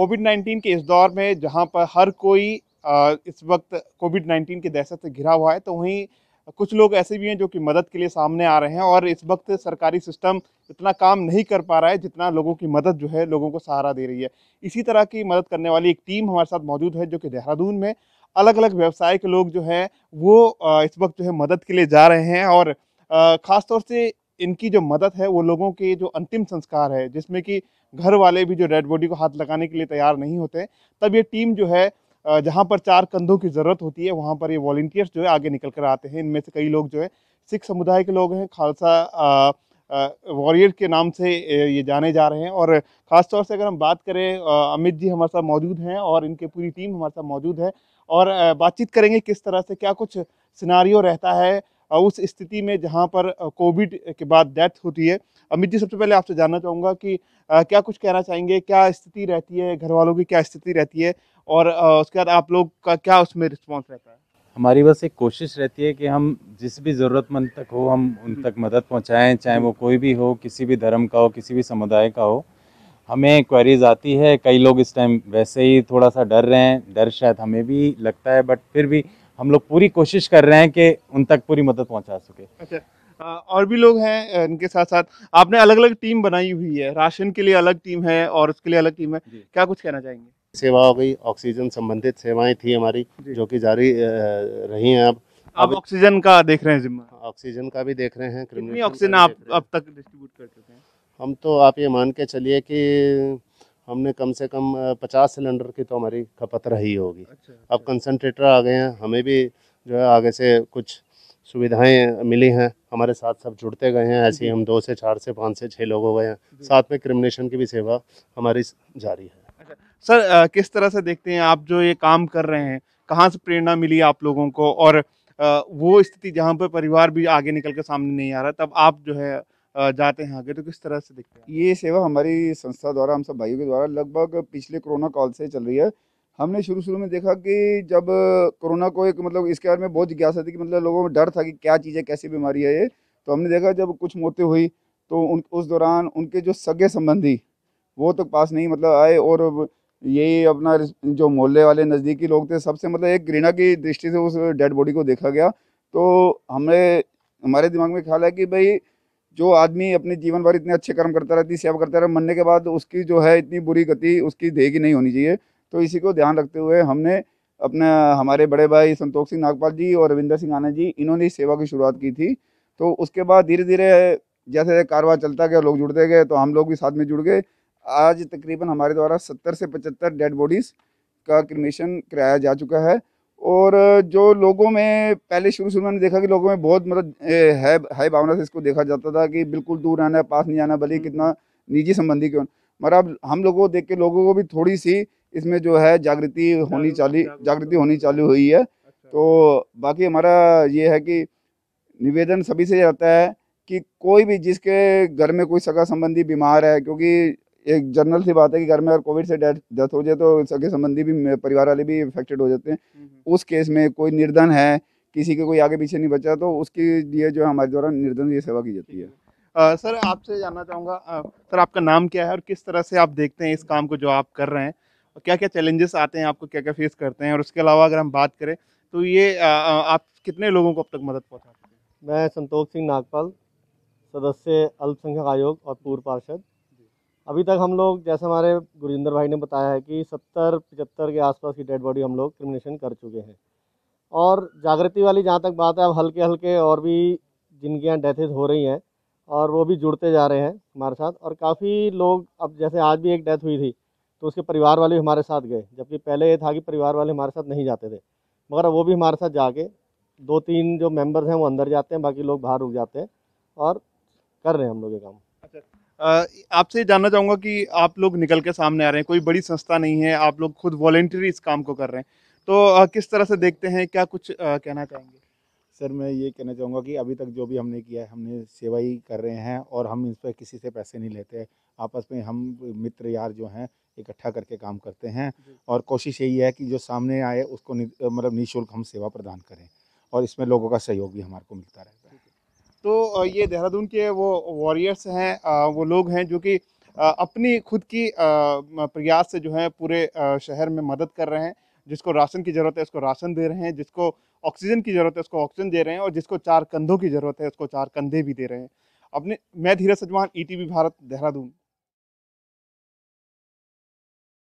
Covid 19 के इस दौर में जहां पर हर कोई इस वक्त कोविड 19 के दहशत से घिरा हुआ है तो वहीं कुछ लोग ऐसे भी हैं जो कि मदद के लिए सामने आ रहे हैं और इस वक्त सरकारी सिस्टम इतना काम नहीं कर पा रहा है जितना लोगों की मदद जो है लोगों को सहारा दे रही है इसी तरह की मदद करने वाली एक टीम हमारे साथ मौजूद है जो कि देहरादून में अलग अलग व्यवसाय के लोग जो हैं वो इस वक्त जो है मदद के लिए जा रहे हैं और ख़ासतौर से इनकी जो मदद है वो लोगों के जो अंतिम संस्कार है जिसमें कि घर वाले भी जो डेड बॉडी को हाथ लगाने के लिए तैयार नहीं होते तब ये टीम जो है जहाँ पर चार कंधों की ज़रूरत होती है वहाँ पर ये वॉल्टियर्स जो है आगे निकल कर आते हैं इनमें से कई लोग जो है सिख समुदाय के लोग हैं खालसा वॉरियर के नाम से ये जाने जा रहे हैं और ख़ासतौर से अगर हम बात करें अमित जी हमारे साथ मौजूद हैं और इनके पूरी टीम हमारे साथ मौजूद है और बातचीत करेंगे किस तरह से क्या कुछ सिनारियों रहता है उस स्थिति में जहाँ पर कोविड के बाद डेथ होती है अमित जी सबसे पहले आपसे जानना चाहूँगा कि क्या कुछ कहना चाहेंगे क्या स्थिति रहती है घर वालों की क्या स्थिति रहती है और उसके बाद आप लोग का क्या उसमें रिस्पॉन्स रहता है हमारी बस एक कोशिश रहती है कि हम जिस भी ज़रूरतमंद तक हो हम उन तक मदद पहुँचाएँ चाहे वो कोई भी हो किसी भी धर्म का हो किसी भी समुदाय का हो हमें क्वेरीज आती है कई लोग इस टाइम वैसे ही थोड़ा सा डर रहे हैं डर शायद हमें भी लगता है बट फिर भी हम लोग पूरी कोशिश कर रहे हैं कि उन तक पूरी मदद पहुंचा सके अच्छा और भी लोग हैं इनके साथ साथ आपने अलग अलग टीम बनाई हुई है राशन के लिए अलग टीम है और उसके लिए अलग टीम है क्या कुछ कहना चाहेंगे सेवा हो गई ऑक्सीजन संबंधित सेवाएं थी हमारी जो कि जारी रही हैं अब आप ऑक्सीजन का देख रहे हैं जिम्मा ऑक्सीजन का भी देख रहे हैं ऑक्सीजन आप अब तक डिस्ट्रीब्यूट कर चुके हैं हम तो आप ये मान के चलिए कि हमने कम से कम पचास सिलेंडर की तो हमारी खपत रही होगी अच्छा, अच्छा। अब कंसनट्रेटर आ गए हैं हमें भी जो है आगे से कुछ सुविधाएं मिली हैं हमारे साथ सब जुड़ते गए हैं ऐसे ही हम दो से चार से पाँच से छः लोग हो गए हैं साथ में क्रिमिनेशन की भी सेवा हमारी जारी है अच्छा, सर आ, किस तरह से देखते हैं आप जो ये काम कर रहे हैं कहाँ से प्रेरणा मिली आप लोगों को और आ, वो स्थिति जहाँ पर परिवार भी आगे निकल कर सामने नहीं आ रहा तब आप जो है जाते हैं आगे तो किस तरह से दिखते हैं ये सेवा हमारी संस्था द्वारा हम सब भाइयों के द्वारा लगभग पिछले कोरोना काल से चल रही है हमने शुरू शुरू में देखा कि जब कोरोना को एक मतलब इसके बारे में बहुत जिज्ञासा थी कि मतलब लोगों में डर था कि क्या चीज़ है कैसी बीमारी है ये तो हमने देखा जब कुछ मौतें हुई तो उन उस दौरान उनके जो सगे संबंधी वो तो पास नहीं मतलब आए और यही अपना जो मोहल्ले वाले नज़दीकी लोग थे सबसे मतलब एक घृणा की दृष्टि से उस डेड बॉडी को देखा गया तो हमें हमारे दिमाग में ख्याल है कि भाई जो आदमी अपने जीवन भर इतने अच्छे कर्म करता रहती सेवा करता रहे मरने के बाद उसकी जो है इतनी बुरी गति उसकी देह की नहीं होनी चाहिए तो इसी को ध्यान रखते हुए हमने अपने हमारे बड़े भाई संतोष सिंह नागपाल जी और रविंदर सिंह आना जी इन्होंने सेवा की शुरुआत की थी तो उसके बाद धीरे धीरे जैसे जैसे कारोबार चलता गया लोग जुड़ते गए तो हम लोग भी साथ में जुड़ गए आज तकरीबन हमारे द्वारा सत्तर से पचहत्तर डेड बॉडीज़ का क्रिमेशन कराया जा चुका है और जो लोगों में पहले शुरू शुरू में मैंने देखा कि लोगों में बहुत मतलब है है भावना से इसको देखा जाता था कि बिल्कुल दूर आना है पास नहीं आना भले हम्म। कितना निजी संबंधी क्यों मगर अब हम लोगों को देख के लोगों को भी थोड़ी सी इसमें जो है जागृति होनी चाली जागृति होनी चालू हुई है अच्छा। तो बाकी हमारा ये है कि निवेदन सभी से जाता है कि कोई भी जिसके घर में कोई सगा संबंधी बीमार है क्योंकि एक जनरल सी बात है कि घर में अगर कोविड से डेथ डेथ हो जाए तो सगे संबंधी भी परिवार वाले भी इफेक्टेड हो जाते हैं हम्म, हम्म। उस केस में कोई निर्धन है किसी के कोई आगे पीछे नहीं बचा तो उसके लिए जो है हमारे द्वारा निर्धन ये सेवा की जाती है आ, सर आपसे जानना चाहूँगा सर आपका नाम क्या है और किस तरह से आप देखते हैं इस काम को जो आप कर रहे हैं और क्या क्या चैलेंजेस आते हैं आपको क्या क्या फेस करते हैं और उसके अलावा अगर हम बात करें तो ये आप कितने लोगों को अब तक मदद पहुँचा हैं मैं संतोष सिंह नागपाल सदस्य अल्पसंख्यक आयोग और पूर्व पार्षद अभी तक हम लोग जैसे हमारे गुरिंदर भाई ने बताया है कि सत्तर पचहत्तर के आसपास की डेड बॉडी हम लोग क्रिमिनेशन कर चुके हैं और जागृति वाली जहाँ तक बात है अब हल्के हल्के और भी जिनके यहाँ डेथेज हो रही हैं और वो भी जुड़ते जा रहे हैं हमारे साथ और काफ़ी लोग अब जैसे आज भी एक डेथ हुई थी तो उसके परिवार वाले हमारे साथ गए जबकि पहले ये था कि परिवार वाले हमारे साथ नहीं जाते थे मगर वो भी हमारे साथ जाके दो तीन जो मेंबर्स हैं वो अंदर जाते हैं बाकी लोग बाहर रुक जाते हैं और कर रहे हैं हम लोग ये काम अच्छा आपसे जानना चाहूँगा कि आप लोग निकल के सामने आ रहे हैं कोई बड़ी संस्था नहीं है आप लोग खुद वॉलेंटरी इस काम को कर रहे हैं तो किस तरह से देखते हैं क्या कुछ कहना चाहेंगे सर मैं ये कहना चाहूँगा कि अभी तक जो भी हमने किया है हमने सेवा ही कर रहे हैं और हम इस पर किसी से पैसे नहीं लेते आपस में हम मित्र यार जो हैं इकट्ठा करके काम करते हैं और कोशिश यही है कि जो सामने आए उसको नि, मतलब निःशुल्क हम सेवा प्रदान करें और इसमें लोगों का सहयोग भी हमारे को मिलता रहेगा तो ये देहरादून के वो वॉरियर्स हैं वो लोग हैं जो कि अपनी खुद की प्रयास से जो है पूरे शहर में मदद कर रहे हैं जिसको राशन की ज़रूरत है उसको राशन दे रहे हैं जिसको ऑक्सीजन की ज़रूरत है उसको ऑक्सीजन दे रहे हैं और जिसको चार कंधों की ज़रूरत है उसको चार कंधे भी दे रहे हैं अपने मैं धीरज सजमान ई e भारत देहरादून